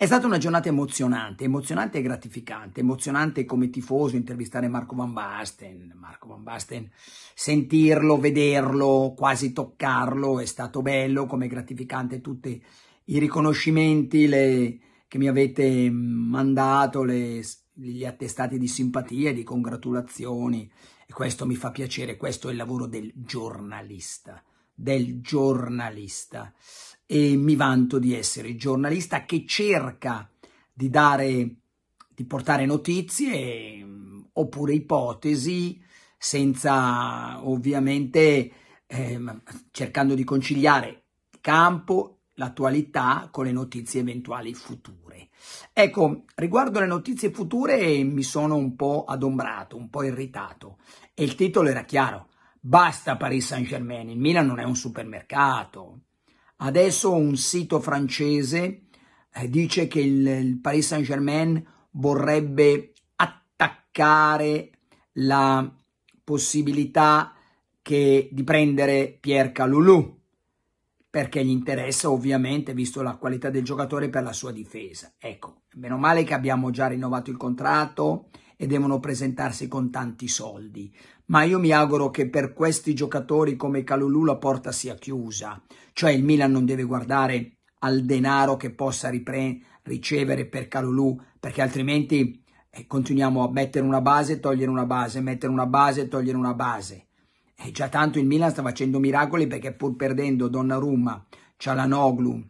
È stata una giornata emozionante, emozionante e gratificante, emozionante come tifoso intervistare Marco Van Basten, Marco Van Basten, sentirlo, vederlo, quasi toccarlo, è stato bello, come gratificante tutti i riconoscimenti, le, che mi avete mandato le, gli attestati di simpatia, di congratulazioni e questo mi fa piacere, questo è il lavoro del giornalista, del giornalista e mi vanto di essere il giornalista che cerca di dare, di portare notizie mm, oppure ipotesi senza ovviamente eh, cercando di conciliare campo l'attualità con le notizie eventuali future. Ecco, riguardo le notizie future mi sono un po' adombrato, un po' irritato e il titolo era chiaro, basta Paris Saint-Germain, il Milan non è un supermercato. Adesso un sito francese eh, dice che il, Paris Saint-Germain vorrebbe attaccare la possibilità che, di prendere Pierre Caloulou perché gli interessa ovviamente, visto la qualità del giocatore, per la sua difesa. Ecco, meno male che abbiamo già rinnovato il contratto e devono presentarsi con tanti soldi, ma io mi auguro che per questi giocatori come Calulù la porta sia chiusa, cioè il Milan non deve guardare al denaro che possa ricevere per Calulù, perché altrimenti eh, continuiamo a mettere una base, togliere una base, mettere una base, togliere una base e eh, già tanto il Milan sta facendo miracoli perché pur perdendo Donnarumma, Cialanoglu,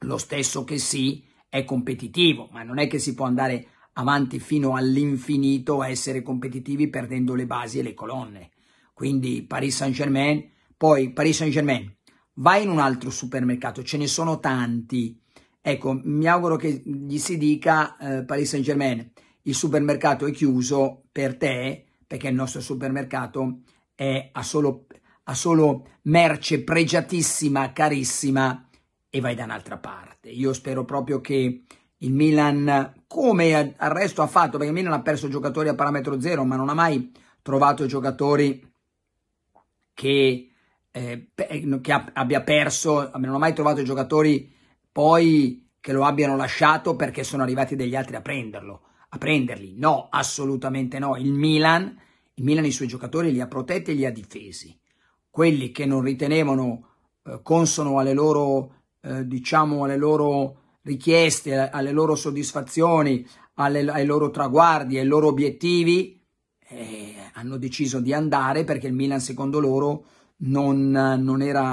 lo stesso che sì, è competitivo, ma non è che si può andare avanti fino all'infinito a essere competitivi perdendo le basi e le colonne. Quindi Paris Saint-Germain, poi Paris Saint-Germain, vai in un altro supermercato, ce ne sono tanti. Ecco, mi auguro che gli si dica eh, Paris Saint-Germain, il supermercato è chiuso per te perché il nostro supermercato è è, ha, solo, ha solo merce pregiatissima, carissima e vai da un'altra parte. Io spero proprio che il Milan, come al resto ha fatto, perché il Milan ha perso giocatori a parametro zero, ma non ha mai trovato giocatori che, eh, eh che abbia perso, non ha mai trovato giocatori poi che lo abbiano lasciato perché sono arrivati degli altri a prenderlo, a prenderli. No, assolutamente no. Il Milan il Milan i suoi giocatori li ha protetti e li ha difesi. Quelli che non ritenevano eh, consono alle loro, eh, diciamo, alle loro richieste, alle loro soddisfazioni, alle, ai loro traguardi, ai loro obiettivi, eh, hanno deciso di andare perché il Milan, secondo loro, non, non, era,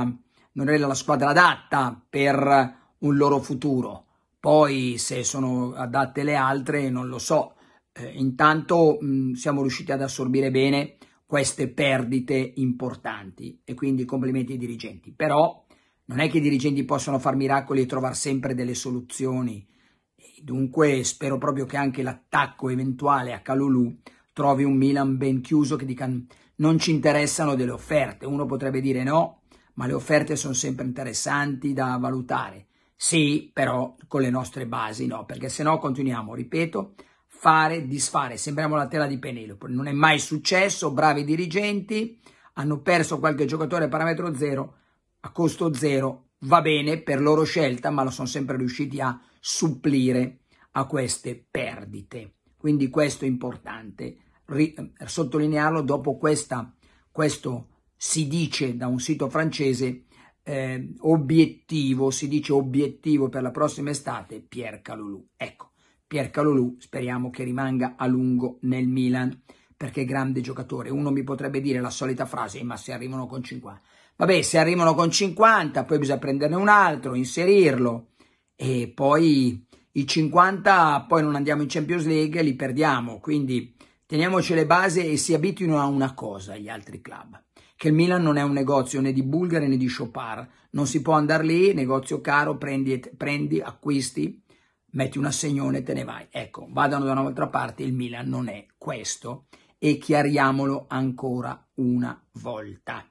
non era la squadra adatta per un loro futuro. Poi se sono adatte le altre non lo so, eh, intanto mh, mm, siamo riusciti ad assorbire bene queste perdite importanti e quindi complimenti ai dirigenti. Però non è che i dirigenti possano fare miracoli e trovare sempre delle soluzioni. E dunque spero proprio che anche l'attacco eventuale a Calulu trovi un Milan ben chiuso che dica non ci interessano delle offerte. Uno potrebbe dire no, ma le offerte sono sempre interessanti da valutare. Sì, però con le nostre basi no, perché se no continuiamo, ripeto, fare, disfare. Sembriamo la tela di Penelope, non è mai successo, bravi dirigenti, hanno perso qualche giocatore a parametro zero, a costo zero, va bene per loro scelta, ma lo sono sempre riusciti a supplire a queste perdite. Quindi questo è importante ri- sottolinearlo dopo questa, questo si dice da un sito francese eh, obiettivo, si dice obiettivo per la prossima estate Pier Calulu. Ecco, Pier Piercalolù speriamo che rimanga a lungo nel Milan perché è grande giocatore. Uno mi potrebbe dire la solita frase, eh, ma se arrivano con 50. Vabbè, se arrivano con 50, poi bisogna prenderne un altro, inserirlo e poi i 50 poi non andiamo in Champions League, li perdiamo, quindi teniamoci le basi e si abituino a una cosa gli altri club, che il Milan non è un negozio né di Bulgari né di Chopard, non si può andare lì, negozio caro, prendi, prendi acquisti metti un assegnone e te ne vai. Ecco, vadano da un'altra parte, il Milan non è questo e chiariamolo ancora una volta.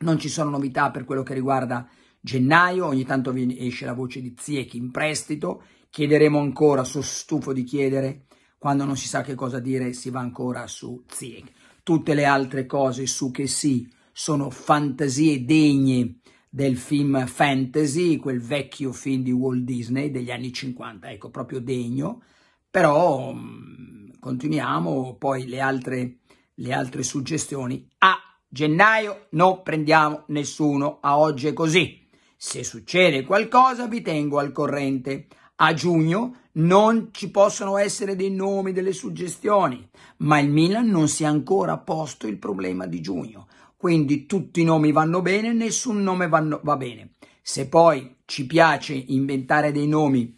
Non ci sono novità per quello che riguarda gennaio, ogni tanto esce la voce di Ziechi in prestito, chiederemo ancora, sono stufo di chiedere, quando non si sa che cosa dire si va ancora su Ziechi. Tutte le altre cose su che sì sono fantasie degne del film fantasy, quel vecchio film di Walt Disney degli anni 50, ecco, proprio degno, però mm, continuiamo, poi le altre, le altre suggestioni. A gennaio non prendiamo nessuno, a oggi è così. Se succede qualcosa vi tengo al corrente. A giugno non ci possono essere dei nomi, delle suggestioni, ma il Milan non si è ancora posto il problema di giugno. Quindi tutti i nomi vanno bene, nessun nome vanno, va bene. Se poi ci piace inventare dei nomi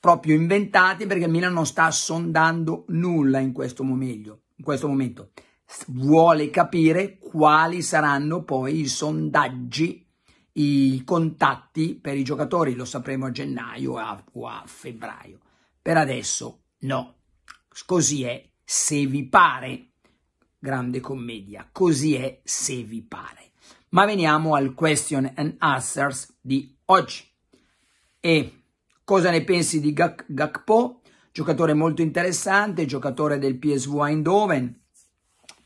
proprio inventati, perché Milan non sta sondando nulla in questo momento. In questo momento. Vuole capire quali saranno poi i sondaggi i contatti per i giocatori, lo sapremo a gennaio a, o a febbraio. Per adesso no, così è, se vi pare grande commedia. Così è se vi pare. Ma veniamo al question and answers di oggi. E cosa ne pensi di Gak- Gakpo? Giocatore molto interessante, giocatore del PSV Eindhoven,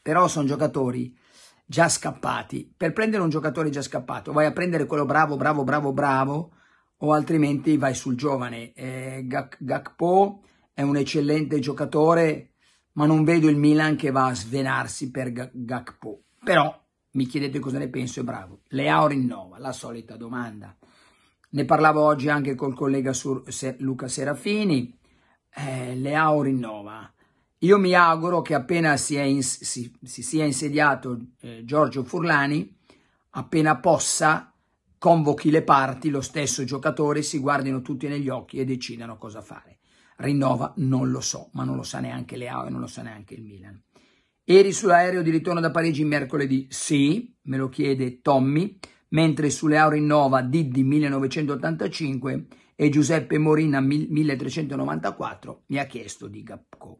però sono giocatori già scappati. Per prendere un giocatore già scappato, vai a prendere quello bravo, bravo, bravo, bravo, o altrimenti vai sul giovane. Eh, Gak- Gakpo è un eccellente giocatore, ma non vedo il Milan che va a svenarsi per G Gakpo. Però mi chiedete cosa ne penso e bravo. Leao rinnova, la solita domanda. Ne parlavo oggi anche col collega Sur Luca Serafini. Eh, Leao rinnova. Io mi auguro che appena si, è si, si sia insediato eh, Giorgio Furlani, appena possa, convochi le parti, lo stesso giocatore, si guardino tutti negli occhi e decidano cosa fare rinnova, non lo so, ma non lo sa neanche Leao e non lo sa neanche il Milan. Eri sull'aereo di ritorno da Parigi mercoledì? Sì, me lo chiede Tommy, mentre su Leao rinnova Diddy 1985 e Giuseppe Morina 1394 mi ha chiesto di Gapco.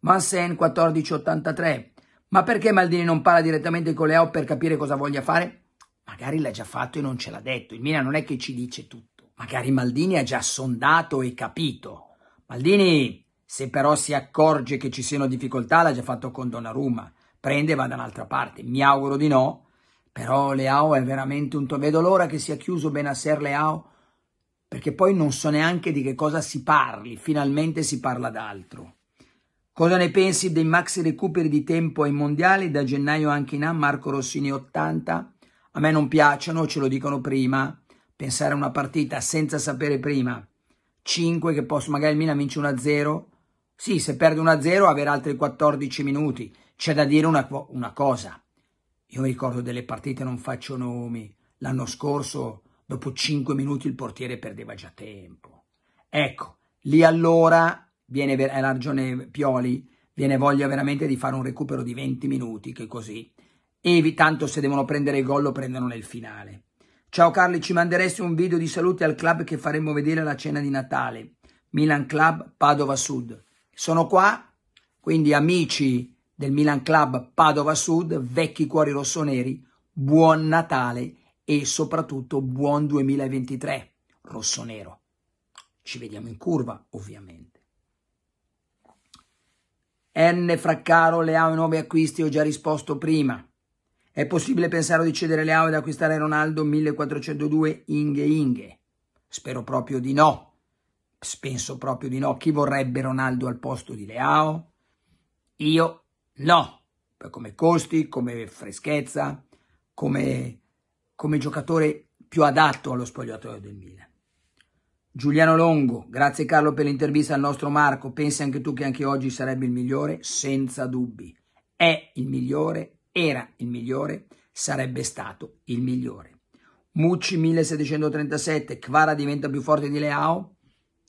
Mansen 1483. Ma perché Maldini non parla direttamente con Leao per capire cosa voglia fare? Magari l'ha già fatto e non ce l'ha detto. Il Milan non è che ci dice tutto. Magari Maldini ha già sondato e capito. Maldini, se però si accorge che ci siano difficoltà, l'ha già fatto con Donnarumma, prende e va da un'altra parte. Mi auguro di no, però Leao è veramente un... To- Vedo l'ora che sia chiuso Benasser Leao, perché poi non so neanche di che cosa si parli, finalmente si parla d'altro. Cosa ne pensi dei maxi recuperi di tempo ai mondiali da gennaio anche in A? Marco Rossini 80. A me non piacciono, ce lo dicono prima. Pensare a una partita senza sapere prima 5 che possono, magari il Milan vince 1-0. Sì, se perde 1-0 avrà altri 14 minuti. C'è da dire una, una cosa. Io mi ricordo delle partite, non faccio nomi. L'anno scorso, dopo 5 minuti, il portiere perdeva già tempo. Ecco, lì allora viene ver- la ragione Pioli, viene voglia veramente di fare un recupero di 20 minuti, che così. Evi tanto se devono prendere il gol lo prendono nel finale. Ciao Carli, ci manderesti un video di saluti al club che faremo vedere alla cena di Natale. Milan Club Padova Sud. Sono qua, quindi amici del Milan Club Padova Sud, vecchi cuori rossoneri, buon Natale e soprattutto buon 2023 rossonero. Ci vediamo in curva, ovviamente. N Fraccaro, le ha nuovi acquisti, ho già risposto prima. È possibile pensare di cedere Leao ed acquistare Ronaldo 1402 Inghe Inghe? Spero proprio di no. Spenso proprio di no. Chi vorrebbe Ronaldo al posto di Leao? Io no. Come costi, come freschezza, come, come giocatore più adatto allo spogliatoio del Milan. Giuliano Longo, grazie Carlo per l'intervista al nostro Marco. Pensi anche tu che anche oggi sarebbe il migliore? Senza dubbi. È il migliore era il migliore, sarebbe stato il migliore. Mucci 1737, Kvara diventa più forte di Leao?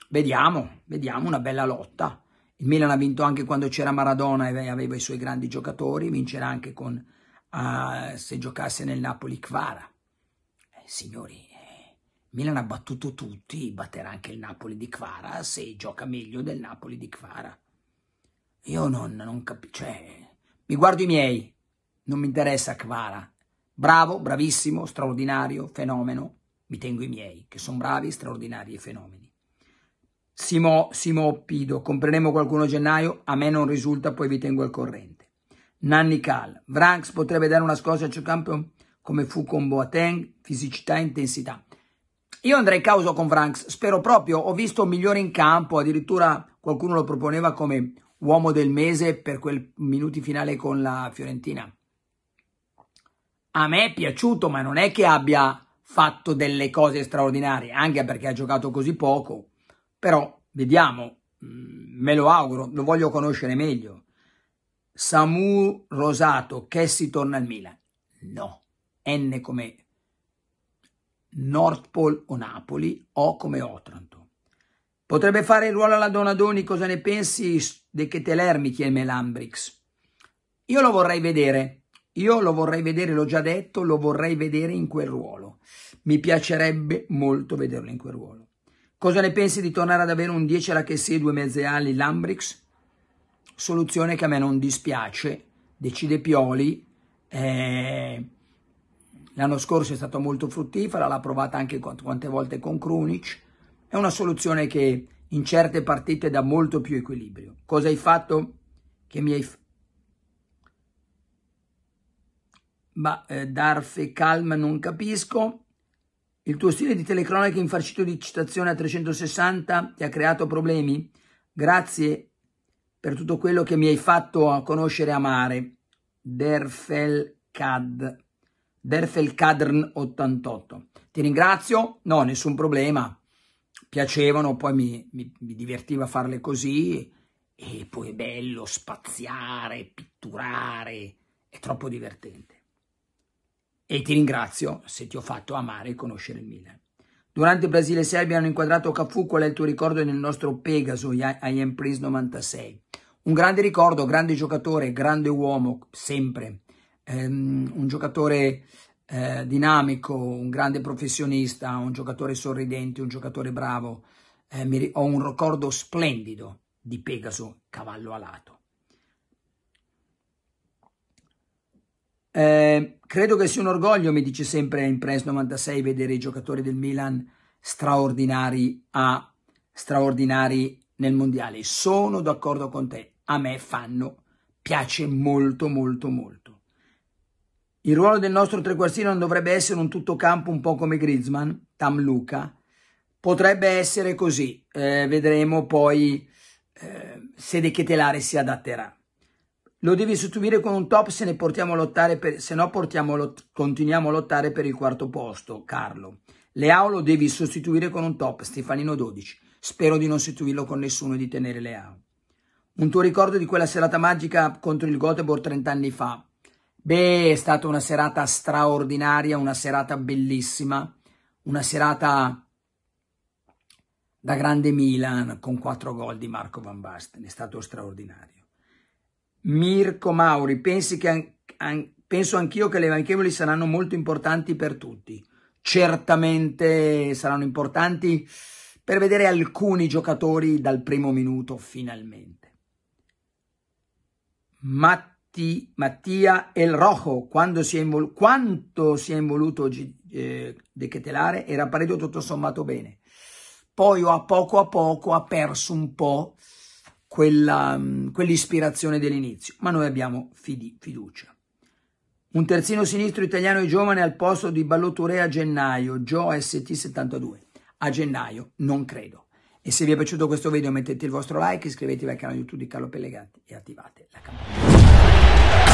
Vediamo, vediamo una bella lotta. Il Milan ha vinto anche quando c'era Maradona e aveva i suoi grandi giocatori, vincerà anche con, uh, se giocasse nel Napoli, Kvara. Eh, signori, eh, Milan ha battuto tutti, batterà anche il Napoli di Kvara se gioca meglio del Napoli di Kvara. Io non, non capisco, cioè, mi guardo i miei, non mi interessa Kvara. Bravo, bravissimo, straordinario, fenomeno. Mi tengo i miei, che sono bravi, straordinari e fenomeni. Simo, Simo Pido, compreremo qualcuno a gennaio, a me non risulta, poi vi tengo al corrente. Nanni Cal, Vranks potrebbe dare una scossa al suo come fu con Boateng, fisicità e intensità. Io andrei in causo con Vranks, spero proprio, ho visto migliore in campo, addirittura qualcuno lo proponeva come uomo del mese per quel minuti finale con la Fiorentina a me è piaciuto, ma non è che abbia fatto delle cose straordinarie, anche perché ha giocato così poco. Però, vediamo, mm, me lo auguro, lo voglio conoscere meglio. Samu Rosato, che si torna al Milan? No, N come North Pole o Napoli, O come Otranto. Potrebbe fare il ruolo alla Donadoni, cosa ne pensi di che Teler mi chiede Lambrix? Io lo vorrei vedere, io lo vorrei vedere, l'ho già detto, lo vorrei vedere in quel ruolo. Mi piacerebbe molto vederlo in quel ruolo. Cosa ne pensi di tornare ad avere un 10 alla che sei, due mezze ali, Lambrix? Soluzione che a me non dispiace, decide Pioli. Eh, L'anno scorso è stata molto fruttifera, l'ha provata anche quante volte con Krunic. È una soluzione che in certe partite dà molto più equilibrio. Cosa hai fatto che mi hai, fatto? ma eh, Darfe Calm non capisco. Il tuo stile di telecronica infarcito di citazione a 360 ti ha creato problemi? Grazie per tutto quello che mi hai fatto a conoscere e amare. Derfel Cad. Derfel Cadern 88. Ti ringrazio? No, nessun problema. Piacevano, poi mi, mi, mi divertiva farle così. E poi è bello spaziare, pitturare. È troppo divertente e ti ringrazio se ti ho fatto amare e conoscere il Milan. Durante Brasile e Serbia hanno inquadrato Cafu, qual è il tuo ricordo nel nostro Pegaso I Am Prince 96? Un grande ricordo, grande giocatore, grande uomo, sempre. Um, un giocatore eh, dinamico, un grande professionista, un giocatore sorridente, un giocatore bravo. Eh, ho un ricordo splendido di Pegaso, cavallo alato. Eh, credo che sia un orgoglio, mi dice sempre in Press 96, vedere i giocatori del Milan straordinari, a, straordinari nel Mondiale. Sono d'accordo con te, a me fanno, piace molto molto molto. Il ruolo del nostro trequartino non dovrebbe essere un tutto campo un po' come Griezmann, Tam Luca. Potrebbe essere così, eh, vedremo poi eh, se De Chetelare si adatterà. Lo devi sostituire con un top se, ne portiamo a lottare per, se no portiamo continuiamo a lottare per il quarto posto, Carlo. Leao lo devi sostituire con un top, Stefanino 12. Spero di non sostituirlo con nessuno e di tenere Leao. Un tuo ricordo di quella serata magica contro il Göteborg 30 anni fa. Beh, è stata una serata straordinaria, una serata bellissima, una serata da grande Milan con quattro gol di Marco Van Basten, è stato straordinario. Mirko Mauri, pensi che an- an- penso anch'io che le manchevoli saranno molto importanti per tutti. Certamente saranno importanti per vedere alcuni giocatori dal primo minuto finalmente. Matti, Mattia El Rojo, quando si è invol- quanto si è involuto G- eh, De Chetelare, era pareggio tutto sommato bene. Poi a poco a poco ha perso un po' quella, mm, quell'ispirazione dell'inizio, ma noi abbiamo fidi, fiducia. Un terzino sinistro italiano e giovane al posto di Balloture a gennaio, Joe ST72. A gennaio, non credo. E se vi è piaciuto questo video mettete il vostro like, iscrivetevi al canale YouTube di Carlo Pellegatti e attivate la campanella.